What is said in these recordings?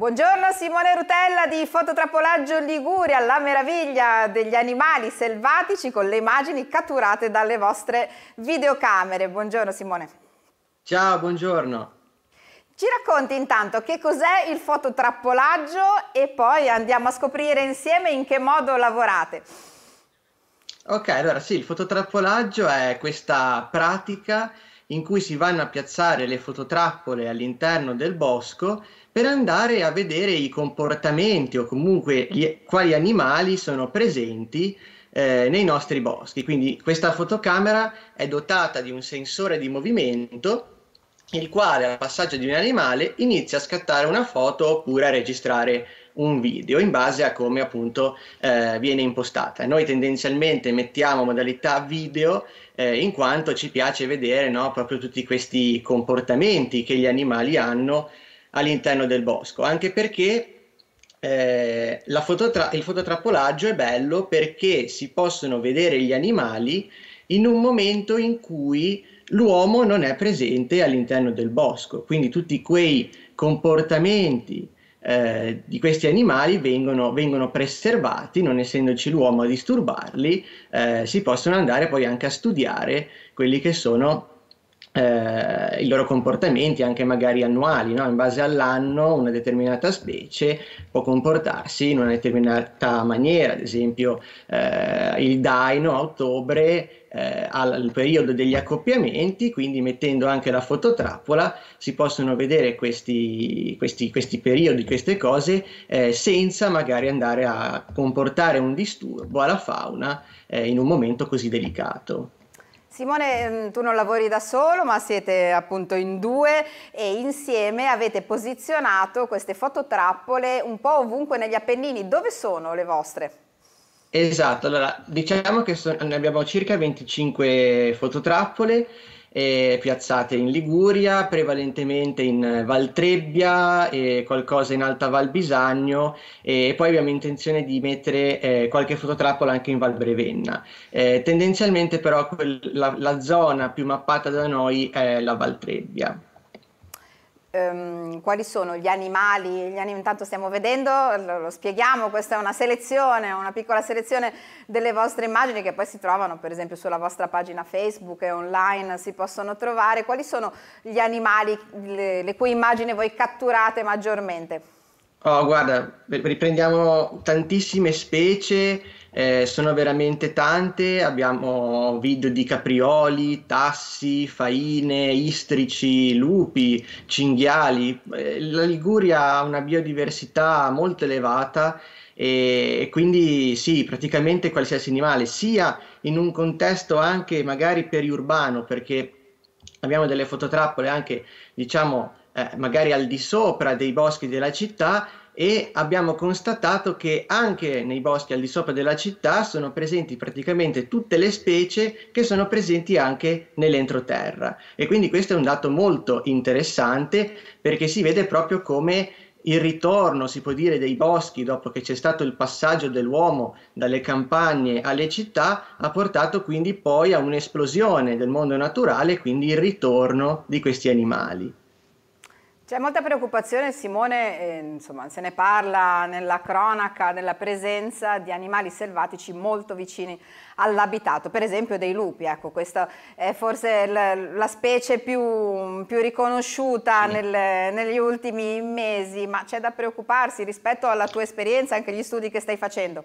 Buongiorno Simone Rutella di Fototrappolaggio Liguria, la meraviglia degli animali selvatici con le immagini catturate dalle vostre videocamere. Buongiorno Simone. Ciao, buongiorno. Ci racconti intanto che cos'è il fototrappolaggio e poi andiamo a scoprire insieme in che modo lavorate. Ok, allora sì, il fototrappolaggio è questa pratica in cui si vanno a piazzare le fototrappole all'interno del bosco per andare a vedere i comportamenti o comunque gli, quali animali sono presenti eh, nei nostri boschi. Quindi questa fotocamera è dotata di un sensore di movimento il quale al passaggio di un animale inizia a scattare una foto oppure a registrare un video in base a come appunto eh, viene impostata. Noi tendenzialmente mettiamo modalità video eh, in quanto ci piace vedere no, proprio tutti questi comportamenti che gli animali hanno all'interno del bosco, anche perché eh, fototra- il fototrappolaggio è bello perché si possono vedere gli animali in un momento in cui l'uomo non è presente all'interno del bosco, quindi tutti quei comportamenti eh, di questi animali vengono, vengono, preservati, non essendoci l'uomo a disturbarli, eh, si possono andare poi anche a studiare quelli che sono eh, i loro comportamenti, anche magari annuali, no? in base all'anno una determinata specie può comportarsi in una determinata maniera, ad esempio eh, il daino a ottobre eh, al periodo degli accoppiamenti, quindi mettendo anche la fototrappola si possono vedere questi, questi, questi periodi, queste cose, eh, senza magari andare a comportare un disturbo alla fauna eh, in un momento così delicato. Simone, mm, tu non lavori da solo, ma siete appunto in due e insieme avete posizionato queste fototrappole un po' ovunque negli Appennini. Dove sono le vostre? Esatto, allora diciamo che so ne abbiamo circa 25 fototrappole eh, piazzate in Liguria, prevalentemente in eh, Valtrebbia e qualcosa in Alta Val Bisagno e poi abbiamo intenzione di mettere eh, qualche fototrappola anche in Val Brevenna. Eh, tendenzialmente però quella, la, la, zona più mappata da noi è la Val Trebbia. Um, quali sono gli animali, gli animali, intanto stiamo vedendo, lo, lo, spieghiamo, questa è una selezione, una piccola selezione delle vostre immagini che poi si trovano per esempio sulla vostra pagina Facebook e online si possono trovare, quali sono gli animali le, le cui immagini voi catturate maggiormente? Oh, guarda, riprendiamo tantissime specie, eh, sono veramente tante, abbiamo video di caprioli, tassi, faine, istrici, lupi, cinghiali. Eh, la Liguria ha una biodiversità molto elevata e quindi sì, praticamente qualsiasi animale, sia in un contesto anche magari periurbano, perché abbiamo delle fototrappole anche, diciamo, eh, magari al di sopra dei boschi della città, e abbiamo constatato che anche nei boschi al di sopra della città sono presenti praticamente tutte le specie che sono presenti anche nell'entroterra e quindi questo è un dato molto interessante perché si vede proprio come il ritorno, si può dire, dei boschi dopo che c'è stato il passaggio dell'uomo dalle campagne alle città ha portato quindi poi a un'esplosione del mondo naturale, quindi il ritorno di questi animali. C'è molta preoccupazione, Simone, eh, insomma, se ne parla nella cronaca della presenza di animali selvatici molto vicini all'abitato, per esempio dei lupi, ecco, questa è forse la, la specie più, più riconosciuta sì. nel, negli ultimi mesi, ma c'è da preoccuparsi rispetto alla tua esperienza anche agli studi che stai facendo.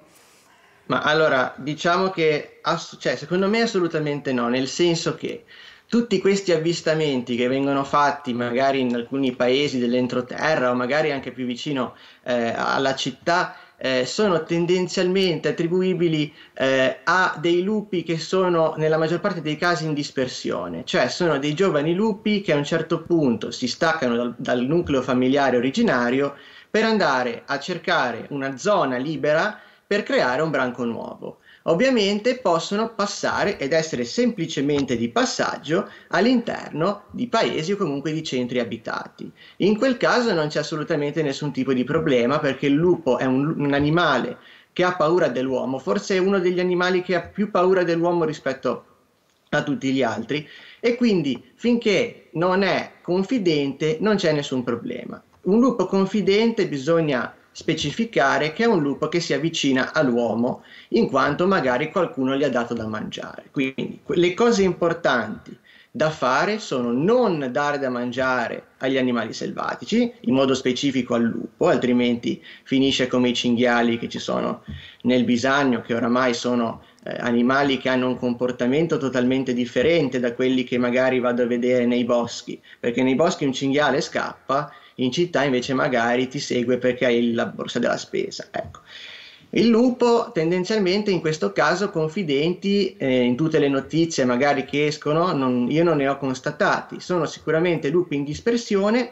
Ma allora, diciamo che cioè, secondo me assolutamente no, nel senso che tutti questi avvistamenti che vengono fatti magari in alcuni paesi dell'entroterra o magari anche più vicino eh, alla città eh, sono tendenzialmente attribuibili eh, a dei lupi che sono nella maggior parte dei casi in dispersione, cioè sono dei giovani lupi che a un certo punto si staccano dal, dal nucleo familiare originario per andare a cercare una zona libera per creare un branco nuovo ovviamente possono passare ed essere semplicemente di passaggio all'interno di paesi o comunque di centri abitati. In quel caso non c'è assolutamente nessun tipo di problema perché il lupo è un, un animale che ha paura dell'uomo, forse è uno degli animali che ha più paura dell'uomo rispetto a tutti gli altri e quindi finché non è confidente non c'è nessun problema. Un lupo confidente bisogna specificare che è un lupo che si avvicina all'uomo in quanto magari qualcuno gli ha dato da mangiare. Quindi le cose importanti da fare sono non dare da mangiare agli animali selvatici, in modo specifico al lupo, altrimenti finisce come i cinghiali che ci sono nel bisagno, che oramai sono eh, animali che hanno un comportamento totalmente differente da quelli che magari vado a vedere nei boschi, perché nei boschi un cinghiale scappa, in città invece magari ti segue perché hai la borsa della spesa. Ecco. Il lupo tendenzialmente in questo caso confidenti eh, in tutte le notizie magari che escono, non, io non ne ho constatati, sono sicuramente lupi in dispersione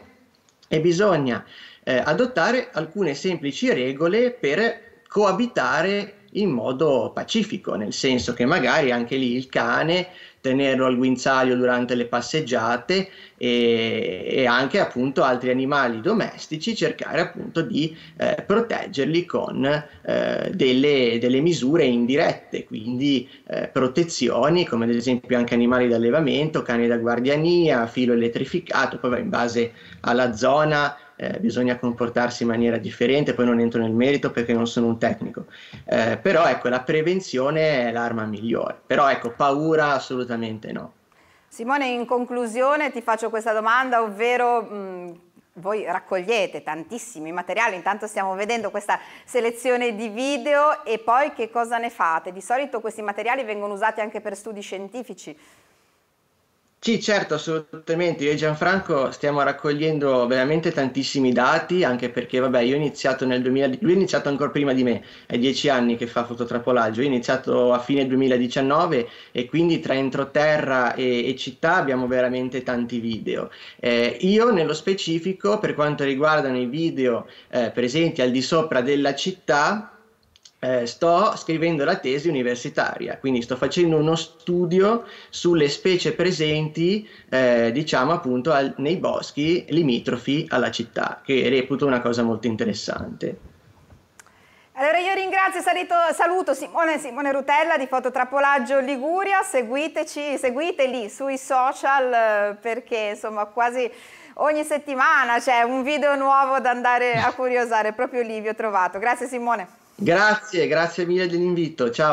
e bisogna eh, adottare alcune semplici regole per coabitare in modo pacifico, nel senso che magari anche lì il cane tenerlo al guinzaglio durante le passeggiate e, e anche appunto altri animali domestici, cercare appunto di eh, proteggerli con eh, delle, delle, misure indirette, quindi eh, protezioni come ad esempio anche animali d'allevamento, cani da guardiania, filo elettrificato, poi in base alla zona eh, bisogna comportarsi in maniera differente, poi non entro nel merito perché non sono un tecnico, eh, però ecco la prevenzione è l'arma migliore, però ecco paura assolutamente no. Simone in conclusione ti faccio questa domanda, ovvero... Mh, mm, voi raccogliete tantissimi materiali, intanto stiamo vedendo questa selezione di video e poi che cosa ne fate? Di solito questi materiali vengono usati anche per studi scientifici. Sì, certo, assolutamente. Io e Gianfranco stiamo raccogliendo veramente tantissimi dati, anche perché, vabbè, io ho iniziato nel 2000, lui ha iniziato ancora prima di me, è dieci anni che fa fototrapolaggio, io ho iniziato a fine 2019 e quindi tra entroterra e, e città abbiamo veramente tanti video. Eh, io nello specifico, per quanto riguardano i video eh, presenti al di sopra della città, eh, sto scrivendo la tesi universitaria, quindi sto facendo uno studio sulle specie presenti, eh, diciamo appunto, al, nei boschi limitrofi alla città, che reputo una cosa molto interessante. Allora io ringrazio salito, saluto Simone, Simone, Rutella di Fototrappolaggio Liguria, seguiteci, seguite lì sui social eh, perché insomma quasi ogni settimana c'è un video nuovo da andare a curiosare, proprio lì vi ho trovato. Grazie Simone. Grazie, grazie mille dell'invito. Ciao.